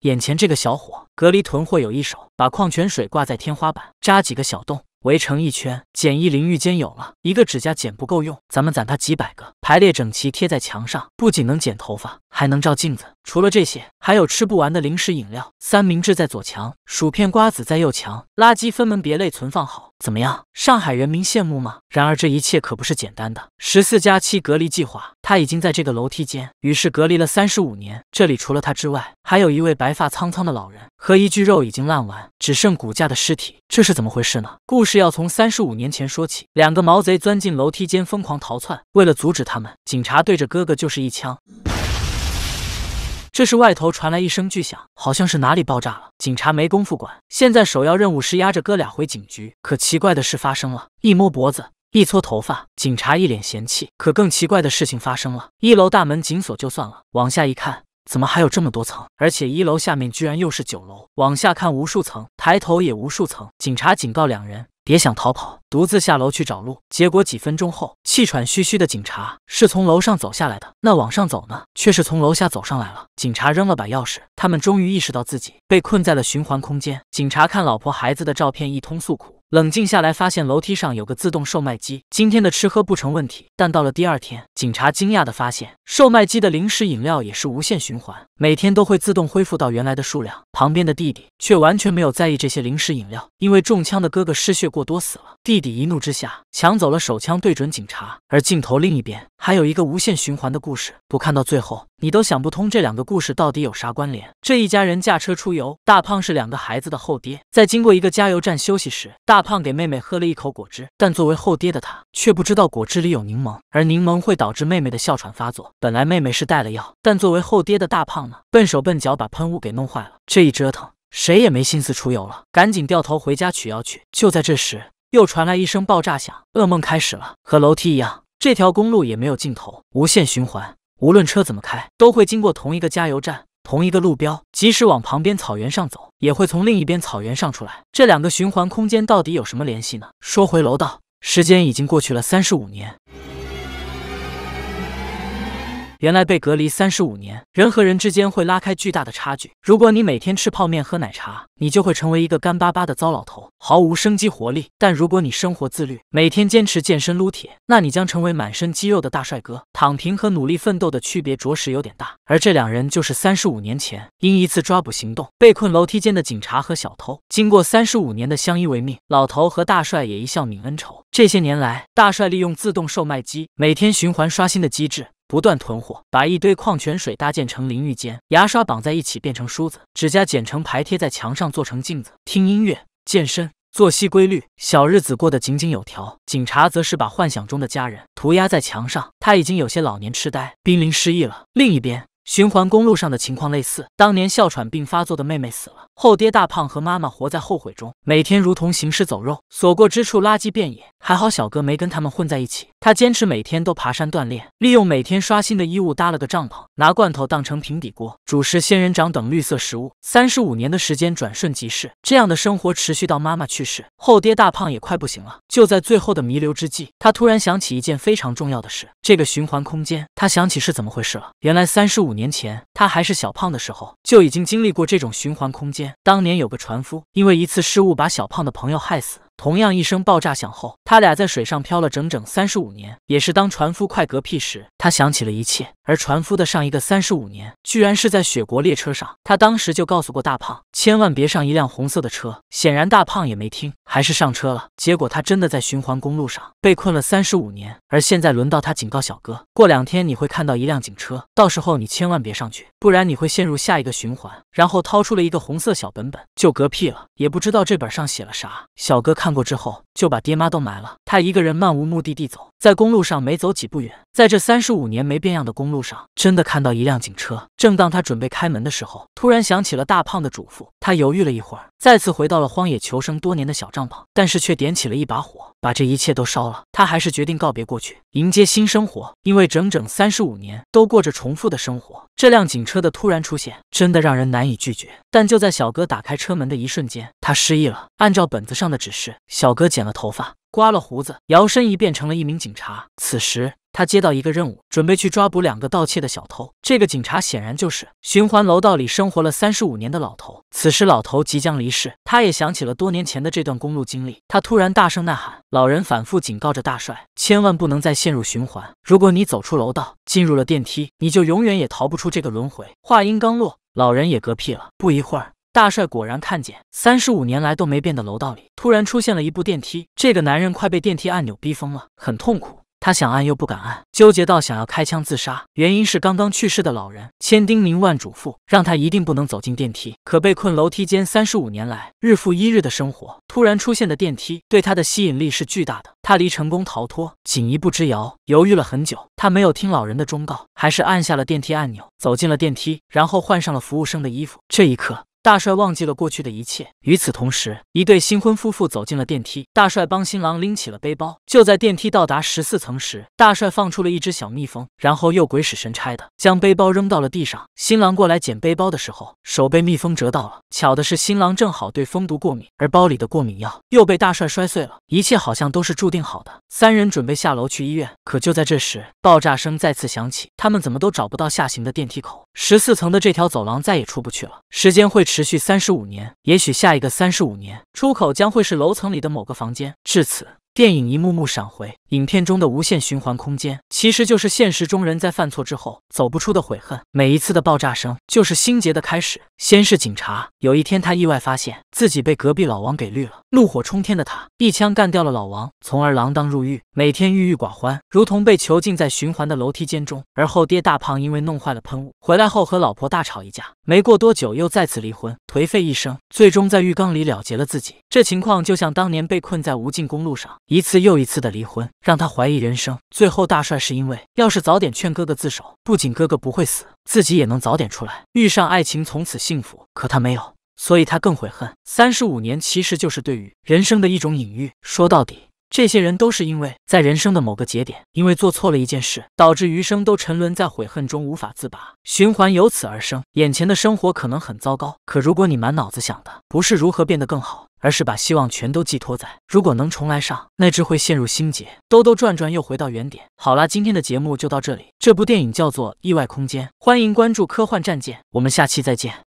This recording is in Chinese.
眼前这个小伙隔离囤货有一手，把矿泉水挂在天花板，扎几个小洞，围成一圈，简易淋浴间有了。一个指甲剪不够用，咱们攒它几百个，排列整齐贴在墙上，不仅能剪头发，还能照镜子。除了这些，还有吃不完的零食饮料，三明治在左墙，薯片瓜子在右墙，垃圾分门别类存放好。怎么样，上海人民羡慕吗？然而这一切可不是简单的十四加七隔离计划。他已经在这个楼梯间，于是隔离了三十五年。这里除了他之外，还有一位白发苍苍的老人和一具肉已经烂完，只剩骨架的尸体。这是怎么回事呢？故事要从三十五年前说起。两个毛贼钻进楼梯间，疯狂逃窜。为了阻止他们，警察对着哥哥就是一枪。这时，外头传来一声巨响，好像是哪里爆炸了。警察没工夫管，现在首要任务是押着哥俩回警局。可奇怪的事发生了，一摸脖子。一撮头发，警察一脸嫌弃。可更奇怪的事情发生了：一楼大门紧锁就算了，往下一看，怎么还有这么多层？而且一楼下面居然又是九楼，往下看无数层，抬头也无数层。警察警告两人，别想逃跑，独自下楼去找路。结果几分钟后，气喘吁吁的警察是从楼上走下来的。那往上走呢？却是从楼下走上来了。警察扔了把钥匙，他们终于意识到自己被困在了循环空间。警察看老婆孩子的照片，一通诉苦。冷静下来，发现楼梯上有个自动售卖机，今天的吃喝不成问题。但到了第二天，警察惊讶地发现，售卖机的零食饮料也是无限循环，每天都会自动恢复到原来的数量。旁边的弟弟却完全没有在意这些零食饮料，因为中枪的哥哥失血过多死了。弟弟一怒之下抢走了手枪，对准警察。而镜头另一边，还有一个无限循环的故事，不看到最后，你都想不通这两个故事到底有啥关联。这一家人驾车出游，大胖是两个孩子的后爹，在经过一个加油站休息时，大。大胖给妹妹喝了一口果汁，但作为后爹的他却不知道果汁里有柠檬，而柠檬会导致妹妹的哮喘发作。本来妹妹是带了药，但作为后爹的大胖呢，笨手笨脚把喷雾给弄坏了。这一折腾，谁也没心思出游了，赶紧掉头回家取药去。就在这时，又传来一声爆炸响，噩梦开始了。和楼梯一样，这条公路也没有尽头，无限循环。无论车怎么开，都会经过同一个加油站。同一个路标，即使往旁边草原上走，也会从另一边草原上出来。这两个循环空间到底有什么联系呢？说回楼道，时间已经过去了三十五年。原来被隔离三十五年，人和人之间会拉开巨大的差距。如果你每天吃泡面喝奶茶，你就会成为一个干巴巴的糟老头，毫无生机活力；但如果你生活自律，每天坚持健身撸铁，那你将成为满身肌肉的大帅哥。躺平和努力奋斗的区别着实有点大。而这两人就是三十五年前因一次抓捕行动被困楼梯间的警察和小偷。经过三十五年的相依为命，老头和大帅也一笑泯恩仇。这些年来，大帅利用自动售卖机每天循环刷新的机制。不断囤货，把一堆矿泉水搭建成淋浴间，牙刷绑在一起变成梳子，指甲剪成排贴在墙上做成镜子，听音乐、健身，作息规律，小日子过得井井有条。警察则是把幻想中的家人涂鸦在墙上，他已经有些老年痴呆，濒临失忆了。另一边。循环公路上的情况类似，当年哮喘病发作的妹妹死了，后爹大胖和妈妈活在后悔中，每天如同行尸走肉，所过之处垃圾遍野。还好小哥没跟他们混在一起，他坚持每天都爬山锻炼，利用每天刷新的衣物搭了个帐篷，拿罐头当成平底锅，主食仙人掌等绿色食物。三十五年的时间转瞬即逝，这样的生活持续到妈妈去世，后爹大胖也快不行了。就在最后的弥留之际，他突然想起一件非常重要的事，这个循环空间，他想起是怎么回事了。原来三十五。年前，他还是小胖的时候，就已经经历过这种循环空间。当年有个船夫，因为一次失误，把小胖的朋友害死。同样一声爆炸响后，他俩在水上漂了整整三十五年。也是当船夫快嗝屁时，他想起了一切。而船夫的上一个三十五年，居然是在雪国列车上。他当时就告诉过大胖，千万别上一辆红色的车。显然大胖也没听，还是上车了。结果他真的在循环公路上被困了三十五年。而现在轮到他警告小哥，过两天你会看到一辆警车，到时候你千万别上去，不然你会陷入下一个循环。然后掏出了一个红色小本本，就嗝屁了。也不知道这本上写了啥。小哥看。看过之后，就把爹妈都埋了，他一个人漫无目的地走。在公路上没走几步远，在这三十五年没变样的公路上，真的看到一辆警车。正当他准备开门的时候，突然想起了大胖的嘱咐，他犹豫了一会儿，再次回到了荒野求生多年的小帐篷，但是却点起了一把火，把这一切都烧了。他还是决定告别过去，迎接新生活，因为整整三十五年都过着重复的生活。这辆警车的突然出现，真的让人难以拒绝。但就在小哥打开车门的一瞬间，他失忆了。按照本子上的指示，小哥剪了头发。刮了胡子，摇身一变成了一名警察。此时，他接到一个任务，准备去抓捕两个盗窃的小偷。这个警察显然就是循环楼道里生活了三十五年的老头。此时，老头即将离世，他也想起了多年前的这段公路经历。他突然大声呐喊，老人反复警告着大帅：“千万不能再陷入循环！如果你走出楼道，进入了电梯，你就永远也逃不出这个轮回。”话音刚落，老人也嗝屁了。不一会儿。大帅果然看见，三十五年来都没变的楼道里突然出现了一部电梯。这个男人快被电梯按钮逼疯了，很痛苦。他想按又不敢按，纠结到想要开枪自杀。原因是刚刚去世的老人千叮咛万嘱咐，让他一定不能走进电梯。可被困楼梯间三十五年来，日复一日的生活，突然出现的电梯对他的吸引力是巨大的。他离成功逃脱仅一步之遥，犹豫了很久，他没有听老人的忠告，还是按下了电梯按钮，走进了电梯，然后换上了服务生的衣服。这一刻。大帅忘记了过去的一切。与此同时，一对新婚夫妇走进了电梯。大帅帮新郎拎起了背包。就在电梯到达十四层时，大帅放出了一只小蜜蜂，然后又鬼使神差的将背包扔到了地上。新郎过来捡背包的时候，手被蜜蜂蛰到了。巧的是，新郎正好对蜂毒过敏，而包里的过敏药又被大帅摔碎了。一切好像都是注定好的。三人准备下楼去医院，可就在这时，爆炸声再次响起。他们怎么都找不到下行的电梯口，十四层的这条走廊再也出不去了。时间会迟。持续三十五年，也许下一个三十五年，出口将会是楼层里的某个房间。至此。电影一幕幕闪回，影片中的无限循环空间，其实就是现实中人在犯错之后走不出的悔恨。每一次的爆炸声，就是心结的开始。先是警察，有一天他意外发现自己被隔壁老王给绿了，怒火冲天的他一枪干掉了老王，从而锒铛入狱，每天郁郁寡欢，如同被囚禁在循环的楼梯间中。而后爹大胖因为弄坏了喷雾，回来后和老婆大吵一架，没过多久又再次离婚，颓废一生，最终在浴缸里了结了自己。这情况就像当年被困在无尽公路上。一次又一次的离婚，让他怀疑人生。最后，大帅是因为要是早点劝哥哥自首，不仅哥哥不会死，自己也能早点出来遇上爱情，从此幸福。可他没有，所以他更悔恨。三十五年其实就是对于人生的一种隐喻。说到底。这些人都是因为，在人生的某个节点，因为做错了一件事，导致余生都沉沦在悔恨中无法自拔，循环由此而生。眼前的生活可能很糟糕，可如果你满脑子想的不是如何变得更好，而是把希望全都寄托在如果能重来上，那只会陷入心结，兜兜转转又回到原点。好啦，今天的节目就到这里。这部电影叫做《意外空间》，欢迎关注科幻战舰，我们下期再见。